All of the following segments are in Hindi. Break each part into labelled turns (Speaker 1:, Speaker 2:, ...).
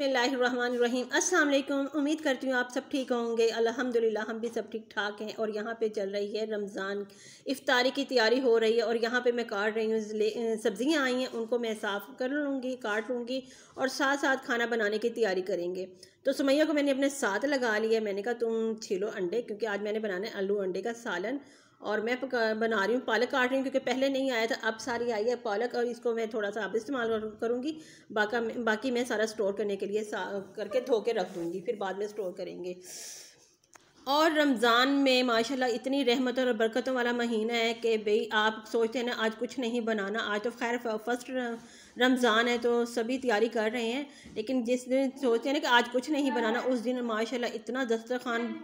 Speaker 1: बसमीम अस्सलाम उम्मीद करती हूँ आप सब ठीक होंगे अल्हम्दुलिल्लाह हम भी सब ठीक ठाक हैं और यहाँ पे चल रही है रमज़ान इफ्तारी की तैयारी हो रही है और यहाँ पे मैं काट रही हूँ सब्ज़ियाँ आई हैं उनको मैं साफ़ कर लूँगी काट लूँगी और साथ साथ खाना बनाने की तैयारी करेंगे तो सुमैया को मैंने अपने साथ लगा लिया मैंने कहा तुम छीलो अंडे क्योंकि आज मैंने बनाना है आलू अंडे का सालन और मैं बना रही हूँ पालक काट रही हूँ क्योंकि पहले नहीं आया था अब सारी आई है पालक और इसको मैं थोड़ा सा अब इस्तेमाल करूँगी बाका बाकी मैं सारा स्टोर करने के लिए करके धो के रख दूँगी फिर बाद में स्टोर करेंगे और रमज़ान में माशाल्लाह इतनी रहमत और बरकतों वाला महीना है कि भाई आप सोचते हैं ना आज कुछ नहीं बनाना आज तो खैर फर्स्ट रमज़ान है तो सभी तैयारी कर रहे हैं लेकिन जिस दिन सोचते हैं ना कि आज कुछ नहीं बनाना उस दिन माशाल्लाह इतना दस्तरखान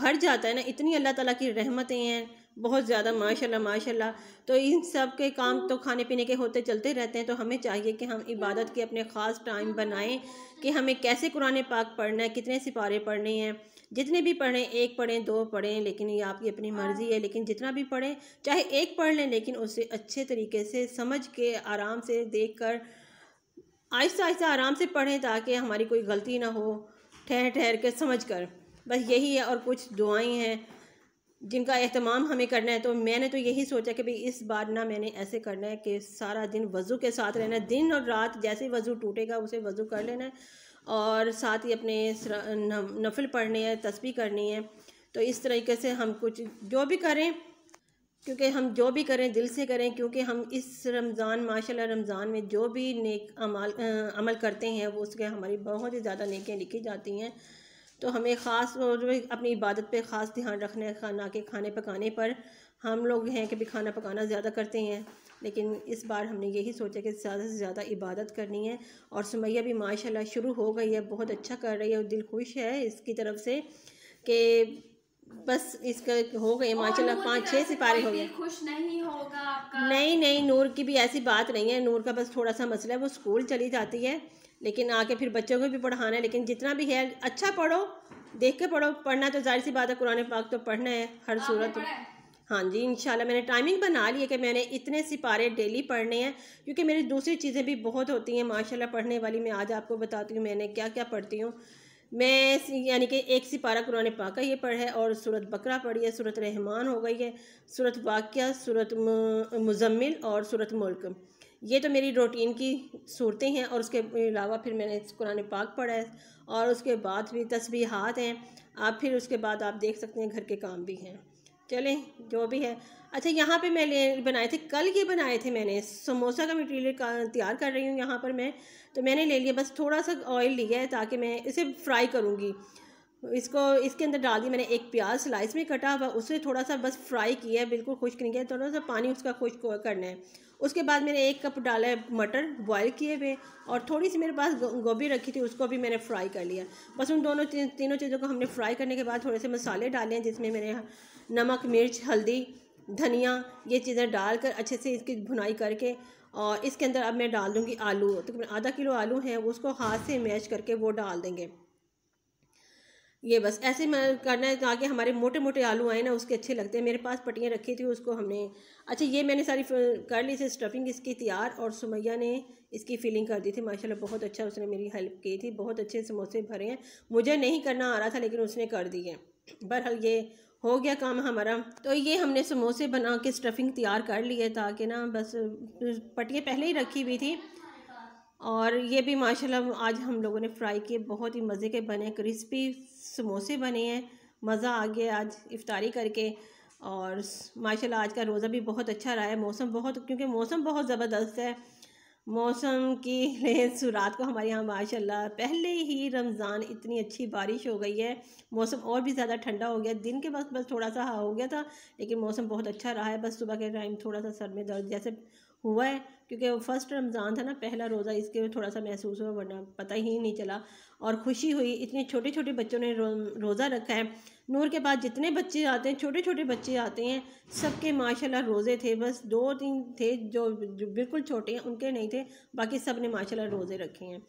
Speaker 1: भर जाता है ना इतनी अल्लाह ताला की रहमतें हैं बहुत ज़्यादा माशाल्लाह माशाल्लाह तो इन सब के काम तो खाने पीने के होते चलते रहते हैं तो हमें चाहिए कि हम इबादत के अपने ख़ास टाइम बनाएं कि हमें कैसे कुरान पाक पढ़ना है कितने सिपारे पढ़ने हैं जितने भी पढ़ें एक पढ़ें दो पढ़ें लेकिन ये आपकी अपनी मर्ज़ी है लेकिन जितना भी पढ़ें चाहे एक पढ़ लें लेकिन उसे अच्छे तरीके से समझ के आराम से देख कर आहिस्ता आहिस्ता आराम से पढ़ें ताकि हमारी कोई गलती ना हो ठहर ठहर के समझ कर बस यही है और कुछ दुआएँ हैं जिनका अहतमाम हमें करना है तो मैंने तो यही सोचा कि भाई इस बार ना मैंने ऐसे करना है कि सारा दिन वज़ू के साथ रहना है दिन और रात जैसे वज़ू टूटेगा उसे वज़ू कर लेना है और साथ ही अपने नफल पढ़ने हैं तस्वीर करनी है तो इस तरीके से हम कुछ जो भी करें क्योंकि हम जो भी करें दिल से करें क्योंकि हम इस रमज़ान माशा रमज़ान में जो भी नेक अमल अमल करते हैं वो उसके हमारी बहुत ही ज़्यादा नेकियाँ लिखी जाती हैं तो हमें ख़ास रोज़ अपनी इबादत पे ख़ास ध्यान रखना है खाना के खाने पकाने पर हम लोग हैं कि भी खाना पकाना ज़्यादा करते हैं लेकिन इस बार हमने यही सोचा कि ज़्यादा से ज़्यादा इबादत करनी है और सुमैया भी माशाल्लाह शुरू हो गई है बहुत अच्छा कर रही है और दिल खुश है इसकी तरफ से कि बस इसका हो गए माशाल्लाह पाँच छः सिपारे हो गए खुश नहीं होगा आपका नहीं नहीं नूर की भी ऐसी बात नहीं है नूर का बस थोड़ा सा मसला है वो स्कूल चली जाती है लेकिन आके फिर बच्चों को भी पढ़ाना है लेकिन जितना भी है अच्छा पढ़ो देख के पढ़ो पढ़ना तो जाहिर सी बात है कुरान पाक तो पढ़ना है हर सूरत हाँ जी इंशाल्लाह मैंने टाइमिंग बना ली है कि मैंने इतने सिपारे डेली पढ़ने हैं क्योंकि मेरी दूसरी चीज़ें भी बहुत होती हैं माशाल्लाह पढ़ने वाली मैं आज आपको बताती हूँ मैंने क्या क्या पढ़ती हूँ मैं यानी कि एक सिपारा कुरान पाक का ये पढ़ है और सूरत बकरा पढ़ी है सूरत रहमान हो गई है सूरत वाक्य सूरत मुजम्मिल और सूरत मुल्क ये तो मेरी रूटीन की सूरतें हैं और उसके अलावा फिर मैंने कुरान पाक पढ़ा है और उसके बाद भी हाथ हैं आप फिर उसके बाद आप देख सकते हैं घर के काम भी हैं चलें जो भी है अच्छा यहाँ पे मैं ले बनाए थे कल ये बनाए थे मैंने समोसा का मटेरियल तैयार कर रही हूँ यहाँ पर मैं तो मैंने ले लिया बस थोड़ा सा ऑयल लिया है ताकि मैं इसे फ्राई करूँगी इसको इसके अंदर डाल दिया मैंने एक प्याज स्लाइस में कटा हुआ उसे थोड़ा सा बस फ्राई किया है बिल्कुल खुश्क नहीं किया थोड़ा सा पानी उसका खुश्क करना है उसके बाद मैंने एक कप डाला है मटर बॉयल किए हुए और थोड़ी सी मेरे पास गोभी रखी थी उसको भी मैंने फ्राई कर लिया बस उन दोनों तीनों चीज़ों को हमने फ्राई करने के बाद थोड़े से मसाले डाले हैं जिसमें मैंने नमक मिर्च हल्दी धनिया ये चीज़ें डालकर अच्छे से इसकी भुनाई करके और इसके अंदर अब मैं डाल दूँगी आलू तकरीबन तो आधा किलो आलू हैं उसको हाथ से मैच करके वो डाल देंगे ये बस ऐसे में करना है ताकि हमारे मोटे मोटे आलू आए ना उसके अच्छे लगते हैं मेरे पास पट्टियाँ रखी थी उसको हमने अच्छा ये मैंने सारी कर ली थी स्टफिंग इसकी तैयार और सुमैया ने इसकी फिलिंग कर दी थी माशाल्लाह बहुत अच्छा उसने मेरी हेल्प की थी बहुत अच्छे समोसे भरे हैं मुझे नहीं करना आ रहा था लेकिन उसने कर दिए बहरहाल ये हो गया काम हमारा तो ये हमने समोसे बना के स्टफिंग तैयार कर लिए ताकि ना बस पट्टियाँ पहले ही रखी हुई थी और ये भी माशाल्लाह आज हम लोगों ने फ्राई किए बहुत ही मज़े के बने क्रिस्पी समोसे बने हैं मज़ा आ गया आज इफ़ारी करके और माशाल्लाह आज का रोज़ा भी बहुत अच्छा रहा है मौसम बहुत क्योंकि मौसम बहुत ज़बरदस्त है मौसम की लें सुरात को हमारे यहाँ माशाल्लाह पहले ही रमज़ान इतनी अच्छी बारिश हो गई है मौसम और भी ज़्यादा ठंडा हो गया दिन के वक्त बस थोड़ा सा हो गया था लेकिन मौसम बहुत अच्छा रहा है बस सुबह के टाइम थोड़ा सा सर में दर्द जैसे हुआ है क्योंकि वो फ़र्स्ट रमज़ान था ना पहला रोज़ा इसके थोड़ा सा महसूस हुआ वरना पता ही नहीं चला और खुशी हुई इतने छोटे छोटे बच्चों ने रो, रोज़ा रखा है नूर के पास जितने बच्चे आते हैं छोटे छोटे बच्चे आते हैं सबके माशाल्लाह रोज़े थे बस दो तीन थे जो, जो बिल्कुल छोटे हैं उनके नहीं थे बाकी सब ने माशाल्लाह रोज़े रखे हैं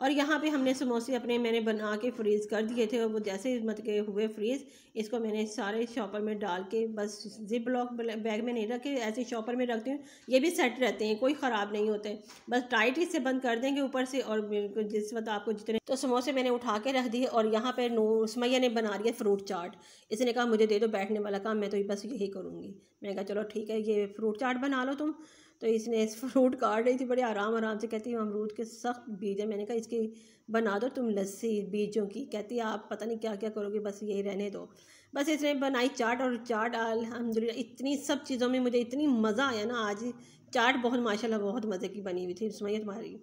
Speaker 1: और यहाँ पे हमने समोसे अपने मैंने बना के फ्रीज़ कर दिए थे और वो जैसे मत के हुए फ्रीज़ इसको मैंने सारे शॉपर में डाल के बस जिप लॉक बैग में नहीं रखे ऐसे शॉपर में रखती हूँ ये भी सेट रहते हैं कोई ख़राब नहीं होते बस टाइट इससे बंद कर देंगे ऊपर से और जिस वक्त आपको जितने तो समोसे मैंने उठा के रख दिए और यहाँ पर नू सुमैया ने बना लिया फ्रूट चाट इसने कहा मुझे दे दो बैठने वाला काम मैं तो बस यही करूँगी मैंने कहा चलो ठीक है ये फ्रूट चाट बना लो तुम तो इसने इस फ्रूट काट रही थी बड़े आराम आराम से कहती अमरूद के सख्त बीज है मैंने कहा इसकी बना दो तुम लस्सी बीजों की कहती आप पता नहीं क्या क्या करोगे बस यही रहने दो बस इसने बनाई चाट और चाट अलहमदिल्ला इतनी सब चीज़ों में मुझे इतनी मज़ा आया ना आज चाट बहुत माशाला बहुत मज़े की बनी हुई थी सुमैया तुम्हारी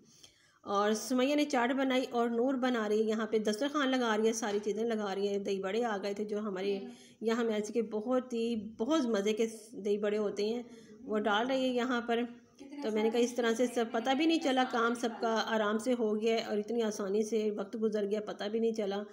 Speaker 1: और सुमैया ने चाट बनाई और नूर बना रही है यहाँ पे दस्तरखान लगा रही है सारी चीज़ें लगा रही है दही बड़े आ गए थे जो हमारे हम्म। यहाँ मैसी के बहुत ही बहुत मज़े के दही बड़े होते हैं वो डाल रही है यहाँ पर तो मैंने कहा इस तरह से सब पता भी नहीं चला काम सबका आराम से हो गया और इतनी आसानी से वक्त गुजर गया पता भी नहीं चला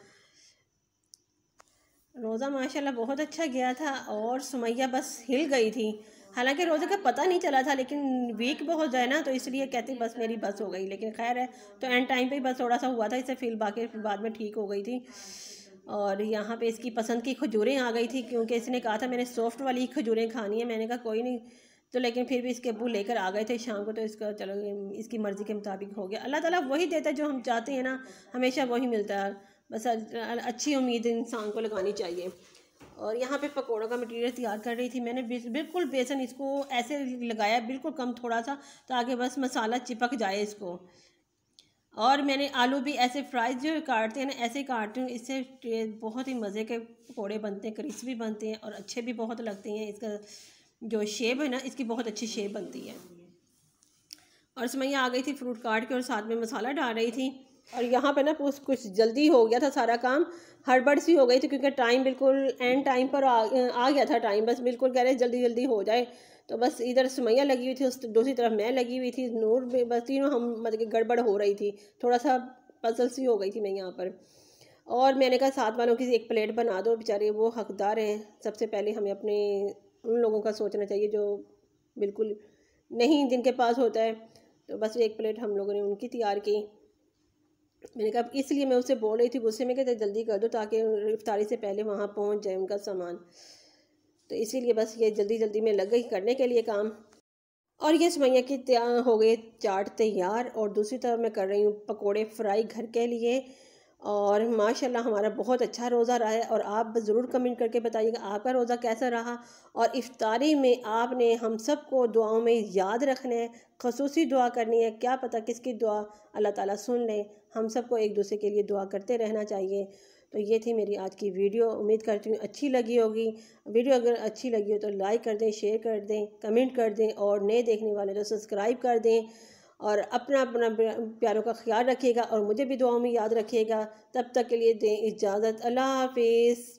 Speaker 1: रोज़ा माशाल्लाह बहुत अच्छा गया था और सुमैया बस हिल गई थी हालांकि रोज़े का पता नहीं चला था लेकिन वीक बहुत जाए ना तो इसलिए कहती बस मेरी बस हो गई लेकिन खैर है तो एंड टाइम पे ही बस थोड़ा सा हुआ था इससे फील बाकी बाद में ठीक हो गई थी और यहाँ पे इसकी पसंद की खजूरें आ गई थी क्योंकि इसने कहा था मैंने सॉफ्ट वाली खजूरें खानी है मैंने कहा कोई नहीं तो लेकिन फिर भी इसके अबू लेकर आ गए थे शाम को तो इसका चलो इसकी मर्ज़ी के मुताबिक हो गया अल्लाह ताला वही देता है जो हम चाहते हैं ना हमेशा वही मिलता है बस अच्छी उम्मीद इंसान को लगानी चाहिए और यहाँ पे पकोड़ों का मटेरियल तैयार कर रही थी मैंने बिल्कुल बेसन इसको ऐसे लगाया बिल्कुल कम थोड़ा सा ताकि बस मसाला चिपक जाए इसको और मैंने आलू भी ऐसे फ्राई जो काटते हैं ना ऐसे काटती हूँ इससे बहुत ही मज़े के पकौड़े बनते हैं क्रिस्पी बनते हैं और अच्छे भी बहुत लगते हैं इसका जो शेप है ना इसकी बहुत अच्छी शेप बनती है और इसमें आ गई थी फ्रूट काट के और साथ में मसाला डाल रही थी और यहाँ पे ना कुछ जल्दी हो गया था सारा काम हड़बड़ सी हो गई थी क्योंकि टाइम बिल्कुल एंड टाइम पर आ, आ गया था टाइम बस बिल्कुल कह रहे जल्दी जल्दी हो जाए तो बस इधर सुमैया लगी हुई थी उस दूसरी तरफ मैं लगी हुई थी नूर में बस तीनों हम मतलब गड़बड़ हो रही थी थोड़ा सा पजल सी हो गई थी मैं यहाँ पर और मैंने कहा साथ वालों की एक प्लेट बना दो बेचारे वो हकदार हैं सबसे पहले हमें अपने उन लोगों का सोचना चाहिए जो बिल्कुल नहीं जिनके पास होता है तो बस एक प्लेट हम लोगों ने उनकी तैयार की मैंने कहा इसलिए मैं उसे बोल रही थी गुस्से में कि जल्दी कर दो ताकि रफ्तारी से पहले वहाँ पहुँच जाए उनका सामान तो इसीलिए बस ये जल्दी जल्दी में लग गई करने के लिए काम और ये सवैया की हो गए चाट तैयार और दूसरी तरफ मैं कर रही हूँ पकोड़े फ्राई घर के लिए और माशाल्लाह हमारा बहुत अच्छा रोज़ा रहा है और आप ज़रूर कमेंट करके बताइएगा आपका रोज़ा कैसा रहा और इफ्तारी में आपने हम सब को दुआओं में याद रखना है खसूसी दुआ करनी है क्या पता किसकी दुआ अल्लाह ताला सुन लें हम सब को एक दूसरे के लिए दुआ करते रहना चाहिए तो ये थी मेरी आज की वीडियो उम्मीद करती हूँ अच्छी लगी होगी वीडियो अगर अच्छी लगी हो तो लाइक कर दें शेयर कर दें कमेंट कर दें और नए देखने वाले तो सब्सक्राइब कर दें और अपना अपना प्यारों का ख्याल रखिएगा और मुझे भी दुआओं में याद रखिएगा तब तक के लिए दें इजाज़त अल्लाह हाफिज़